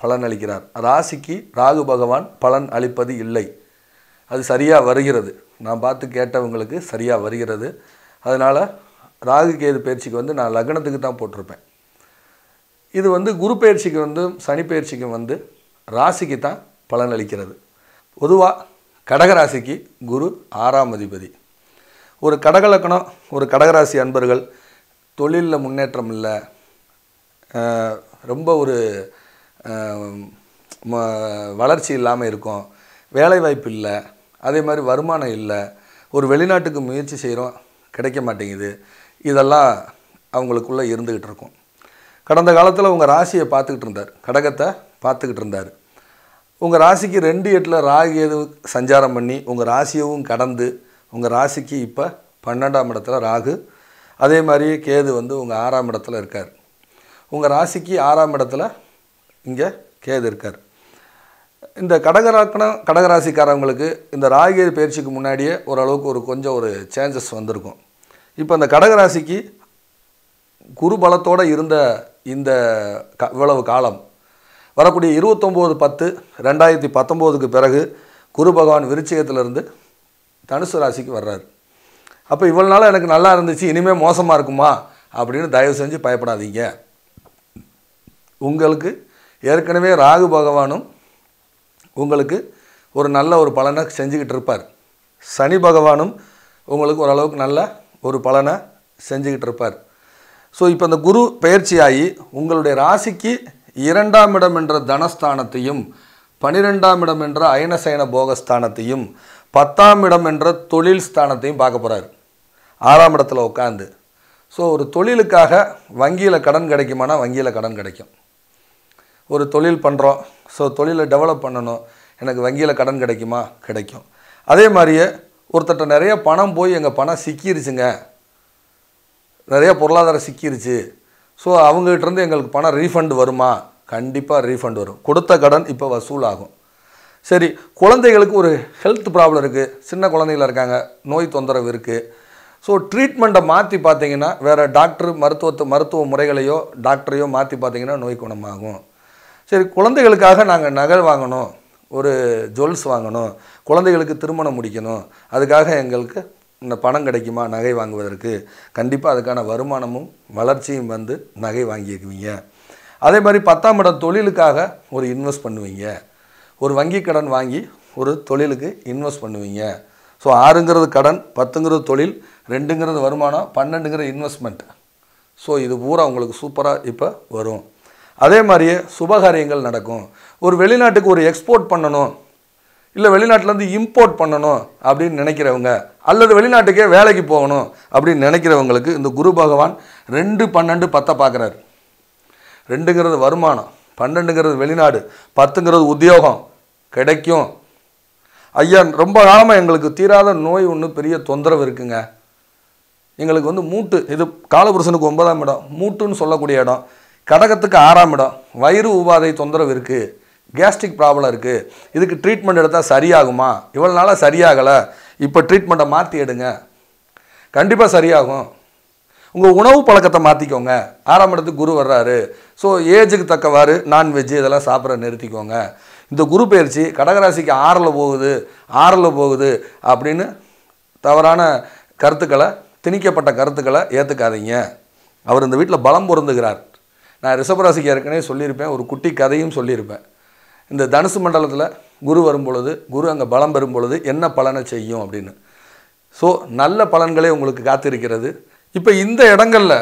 பலன் அளிக்கிறார் ராசிக்கு ராகு பகவான் பலன் அளிப்பது இல்லை அது சரியாக வருகிறது நான் பார்த்து கேட்டவங்களுக்கு சரியாக வருகிறது அதனால் ராகு கேது பயிற்சிக்கு வந்து நான் லக்னத்துக்கு தான் போட்டிருப்பேன் இது வந்து குரு பயிற்சிக்கு வந்து சனி பயிற்சிக்கு வந்து ராசிக்கு தான் பலன் அளிக்கிறது பொதுவாக கடகராசிக்கு குரு ஆறாம் அதிபதி ஒரு கடகலக்கணம் ஒரு கடகராசி அன்பர்கள் தொழிலில் முன்னேற்றம் இல்லை ரொம்ப ஒரு வளர்ச்சி இல்லாமல் இருக்கும் வேலைவாய்ப்பு இல்லை அதே மாதிரி வருமானம் இல்லை ஒரு வெளிநாட்டுக்கு முயற்சி செய்கிறோம் கிடைக்க மாட்டேங்குது இதெல்லாம் அவங்களுக்குள்ளே இருந்துக்கிட்டு இருக்கும் கடந்த காலத்தில் உங்கள் ராசியை பார்த்துக்கிட்டு இருந்தார் கடகத்தை பார்த்துக்கிட்டு இருந்தார் உங்கள் ராசிக்கு ரெண்டு எட்டில் ராகு எது சஞ்சாரம் பண்ணி உங்கள் ராசியவும் கடந்து உங்கள் ராசிக்கு இப்போ பன்னெண்டாம் இடத்துல ராகு அதே மாதிரி கேது வந்து உங்கள் ஆறாம் இடத்துல இருக்கார் உங்கள் ராசிக்கு ஆறாம் இடத்துல இங்கே கேது இருக்கார் இந்த கடகராக்கணம் கடகராசிக்காரவங்களுக்கு இந்த ராகிரி பயிற்சிக்கு முன்னாடியே ஓரளவுக்கு ஒரு கொஞ்சம் ஒரு சேஞ்சஸ் வந்திருக்கும் இப்போ அந்த கடகராசிக்கு குரு பலத்தோடு இருந்த இந்த க இவ்வளவு காலம் வரக்கூடிய இருபத்தொம்போது பத்து ரெண்டாயிரத்தி பத்தொம்போதுக்கு பிறகு குரு பகவான் விருச்சிகத்திலிருந்து தனுசு ராசிக்கு வர்றார் அப்போ இவ்வளோ நாள் எனக்கு நல்லா இருந்துச்சு இனிமேல் மோசமாக இருக்குமா அப்படின்னு தயவு செஞ்சு பயப்படாதீங்க உங்களுக்கு ஏற்கனவே ராகு பகவானும் உங்களுக்கு ஒரு நல்ல ஒரு பலனை செஞ்சுக்கிட்டு இருப்பார் சனி பகவானும் உங்களுக்கு ஓரளவுக்கு நல்ல ஒரு பலனை செஞ்சுக்கிட்டு இருப்பார் ஸோ இப்போ இந்த குரு பயிற்சியாகி உங்களுடைய ராசிக்கு இரண்டாம் இடம் என்ற தனஸ்தானத்தையும் பனிரெண்டாம் இடம் என்ற அயனசயன போகஸ்தானத்தையும் பத்தாம் இடம் என்ற தொழில் ஸ்தானத்தையும் பார்க்க போகிறார் ஆறாம் இடத்துல உட்காந்து ஸோ ஒரு தொழிலுக்காக வங்கியில் கடன் கிடைக்குமானா வங்கியில் கடன் கிடைக்கும் ஒரு தொழில் பண்ணுறோம் ஸோ தொழிலை டெவலப் பண்ணணும் எனக்கு வங்கியில் கடன் கிடைக்குமா கிடைக்கும் அதே மாதிரியே ஒருத்தட்ட நிறைய பணம் போய் எங்கள் பணம் சிக்கிருச்சுங்க நிறைய பொருளாதாரம் சிக்கிருச்சு ஸோ அவங்ககிட்டருந்து எங்களுக்கு பணம் ரீஃபண்ட் வருமா கண்டிப்பாக ரீஃபண்ட் வரும் கொடுத்த கடன் இப்போ வசூல் ஆகும் சரி குழந்தைகளுக்கு ஒரு ஹெல்த் ப்ராப்ளம் இருக்குது சின்ன குழந்தைகளாக இருக்காங்க நோய் தொந்தரவு இருக்குது ஸோ ட்ரீட்மெண்ட்டை மாற்றி பார்த்தீங்கன்னா வேறு டாக்டர் மருத்துவத்தை மருத்துவ முறைகளையோ டாக்டரையோ மாற்றி பார்த்தீங்கன்னா நோய் குணமாகும் சரி குழந்தைகளுக்காக நாங்கள் நகை வாங்கணும் ஒரு ஜுவல்ஸ் வாங்கணும் குழந்தைகளுக்கு திருமணம் முடிக்கணும் அதுக்காக எங்களுக்கு இந்த பணம் கிடைக்குமா நகை வாங்குவதற்கு கண்டிப்பாக அதுக்கான வருமானமும் வளர்ச்சியும் வந்து நகை வாங்கிக்குவீங்க அதே மாதிரி பத்தாம் இடம் தொழிலுக்காக ஒரு இன்வெஸ்ட் பண்ணுவீங்க ஒரு வங்கி கடன் வாங்கி ஒரு தொழிலுக்கு இன்வெஸ்ட் பண்ணுவீங்க ஸோ ஆறுங்கிறது கடன் பத்துங்கிறது தொழில் ரெண்டுங்கிறது வருமானம் பன்னெண்டுங்கிறது இன்வெஸ்ட்மெண்ட் ஸோ இது பூரா உங்களுக்கு சூப்பராக இப்போ வரும் அதே மாதிரியே சுபகாரியங்கள் நடக்கும் ஒரு வெளிநாட்டுக்கு ஒரு எக்ஸ்போர்ட் பண்ணணும் இல்லை வெளிநாட்டிலேருந்து இம்போர்ட் பண்ணணும் அப்படின்னு நினைக்கிறவங்க அல்லது வெளிநாட்டுக்கே வேலைக்கு போகணும் அப்படின்னு நினைக்கிறவங்களுக்கு இந்த குரு பகவான் ரெண்டு பன்னெண்டு பத்தை பார்க்குறாரு ரெண்டுங்கிறது வருமானம் பன்னெண்டுங்கிறது வெளிநாடு பத்துங்கிறது உத்தியோகம் கிடைக்கும் ஐயா ரொம்ப காலமாக எங்களுக்கு தீராத நோய் ஒன்று பெரிய தொந்தரவு இருக்குங்க எங்களுக்கு வந்து மூட்டு இது காலபுருஷனுக்கு ஒன்பதாம் இடம் மூட்டுன்னு சொல்லக்கூடிய இடம் கடகத்துக்கு ஆறாம் இடம் வயிறு உபாதை தொந்தரவு இருக்குது கேஸ்ட்ரிக் ப்ராப்ளம் இருக்குது இதுக்கு ட்ரீட்மெண்ட் எடுத்தால் சரியாகுமா இவ்வளோ நாளாக சரியாகலை இப்போ ட்ரீட்மெண்ட்டை மாற்றி எடுங்க கண்டிப்பாக சரியாகும் உங்கள் உணவு பழக்கத்தை மாற்றிக்கோங்க ஆறாம் இடத்துக்கு குரு வர்றாரு ஸோ ஏஜுக்கு தக்கவாறு நான்வெஜ் இதெல்லாம் சாப்பிட்ற நிறுத்திக்கோங்க இந்த குரு பயிற்சி கடகராசிக்கு ஆறில் போகுது ஆறில் போகுது அப்படின்னு தவறான கருத்துக்களை திணிக்கப்பட்ட கருத்துக்களை ஏற்றுக்காதீங்க அவர் இந்த வீட்டில் பலம் பொருந்துகிறார் நான் ரிஷபராசிக்கு ஏற்கனவே சொல்லியிருப்பேன் ஒரு குட்டி கதையும் சொல்லியிருப்பேன் இந்த தனுசு மண்டலத்தில் குரு வரும்பொழுது குரு அங்கே பலம் பெறும் பொழுது என்ன பலனை செய்யும் அப்படின்னு ஸோ நல்ல பலன்களே உங்களுக்கு காத்திருக்கிறது இப்போ இந்த இடங்களில்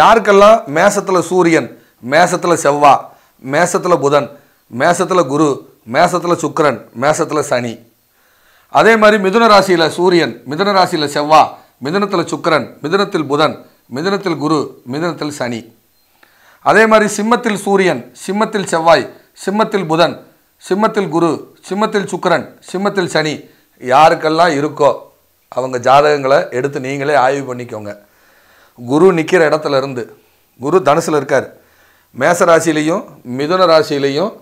யாருக்கெல்லாம் மேசத்தில் சூரியன் மேசத்தில் செவ்வா மேசத்தில் புதன் மேசத்தில் குரு மேசத்தில் சுக்கரன் மேசத்தில் சனி அதே மாதிரி மிதுன ராசியில் சூரியன் மிதுன ராசியில் செவ்வா மிதுனத்தில் சுக்கரன் மிதுனத்தில் புதன் மிதுனத்தில் குரு மிதுனத்தில் சனி அதே மாதிரி சிம்மத்தில் சூரியன் சிம்மத்தில் செவ்வாய் சிம்மத்தில் புதன் சிம்மத்தில் குரு சிம்மத்தில் சுக்கரன் சிம்மத்தில் சனி யாருக்கெல்லாம் இருக்கோ அவங்க ஜாதகங்களை எடுத்து நீங்களே ஆய்வு பண்ணிக்கோங்க குரு நிற்கிற இடத்துல இருந்து குரு தனுசில் இருக்கார் மேச ராசிலையும் மிதுன ராசிலையும்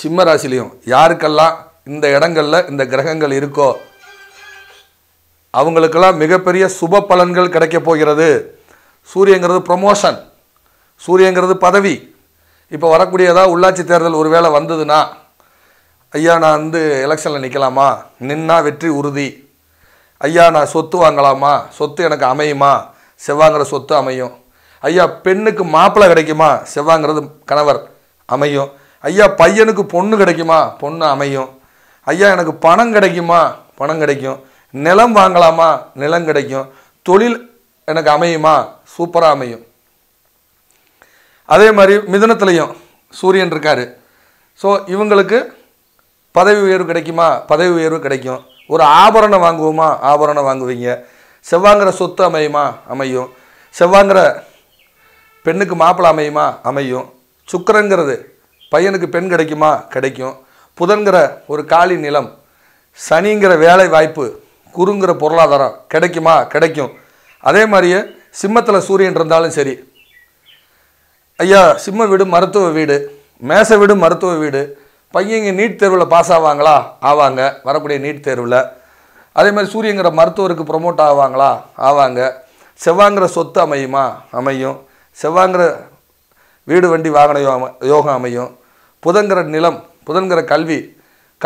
சிம்ம ராசிலையும் யாருக்கெல்லாம் இந்த இடங்களில் இந்த கிரகங்கள் இருக்கோ அவங்களுக்கெல்லாம் மிகப்பெரிய சுப பலன்கள் கிடைக்க போகிறது சூரியங்கிறது ப்ரொமோஷன் சூரியங்கிறது பதவி இப்போ வரக்கூடியதாக உள்ளாட்சி தேர்தல் ஒரு வேளை வந்ததுன்னா ஐயா நான் வந்து எலெக்ஷனில் நிற்கலாமா நின்னா வெற்றி உறுதி ஐயா நான் சொத்து வாங்கலாமா சொத்து எனக்கு அமையுமா செவ்வாங்கிற சொத்து அமையும் ஐயா பெண்ணுக்கு மாப்பிள்ளை கிடைக்குமா செவ்வாங்கிறது கணவர் அமையும் ஐயா பையனுக்கு பொண்ணு கிடைக்குமா பொண்ணு அமையும் ஐயா எனக்கு பணம் கிடைக்குமா பணம் கிடைக்கும் நிலம் வாங்கலாமா நிலம் கிடைக்கும் தொழில் எனக்கு அமையுமா சூப்பராக அமையும் அதே மாதிரி மிதனத்துலேயும் சூரியன் இருக்கார் ஸோ இவங்களுக்கு பதவி உயர்வு கிடைக்குமா பதவி உயர்வு கிடைக்கும் ஒரு ஆபரணம் வாங்குவோமா ஆபரணம் வாங்குவீங்க செவ்வாங்கிற சொத்து அமையுமா அமையும் செவ்வாங்கிற பெண்ணுக்கு மாப்பிள்ளை அமையுமா அமையும் சுக்கரங்கிறது பையனுக்கு பெண் கிடைக்குமா கிடைக்கும் புதன்கிற ஒரு காலி நிலம் சனிங்கிற வேலை வாய்ப்பு குறுங்கிற பொருளாதாரம் கிடைக்குமா கிடைக்கும் அதே மாதிரியே சிம்மத்தில் சூரியன் இருந்தாலும் சரி ஐயா சிம்ம வீடு மருத்துவ வீடு மேச வீடு மருத்துவ வீடு பையங்க நீட் தேர்வில் பாஸ் ஆவாங்களா ஆவாங்க வரக்கூடிய நீட் தேர்வில் அதே மாதிரி சூரியங்கிற மருத்துவருக்கு ப்ரொமோட் ஆவாங்களா ஆவாங்க செவ்வாங்கிற சொத்து அமையுமா அமையும் செவ்வாங்கிற வீடு வண்டி வாகன யோகம் யோகம் அமையும் புதன்கிற நிலம் புதன்கிற கல்வி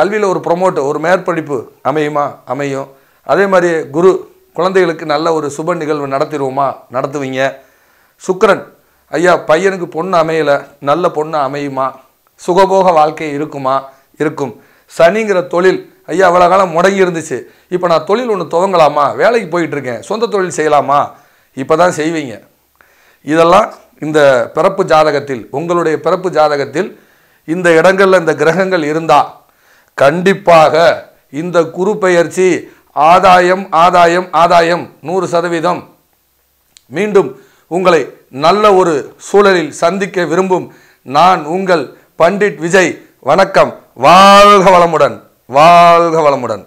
கல்வியில் ஒரு ப்ரொமோட் ஒரு மேற்படிப்பு அமையுமா அமையும் அதே மாதிரி குரு குழந்தைகளுக்கு நல்ல ஒரு சுப நிகழ்வு நடத்திடுவோமா நடத்துவீங்க சுக்கரன் ஐயா பையனுக்கு பொண்ணு அமையலை நல்ல பொண்ணு அமையுமா சுகபோக வாழ்க்கை இருக்குமா இருக்கும் சனிங்கிற தொழில் ஐயா அவ்வளோ காலம் முடங்கி இருந்துச்சு இப்போ நான் தொழில் ஒன்று துவங்கலாமா வேலைக்கு போயிட்டுருக்கேன் சொந்த தொழில் செய்யலாமா இப்போ தான் செய்வீங்க இதெல்லாம் இந்த பிறப்பு ஜாதகத்தில் உங்களுடைய பிறப்பு ஜாதகத்தில் இந்த இடங்களில் இந்த கிரகங்கள் இருந்தால் கண்டிப்பாக இந்த குரு பயிற்சி ஆதாயம் ஆதாயம் ஆதாயம் நூறு சதவீதம் மீண்டும் உங்களை நல்ல ஒரு சூழலில் சந்திக்க விரும்பும் நான் உங்கள் பண்டிட் விஜய் வணக்கம் வாழ்க வளமுடன் வாழ்க வளமுடன்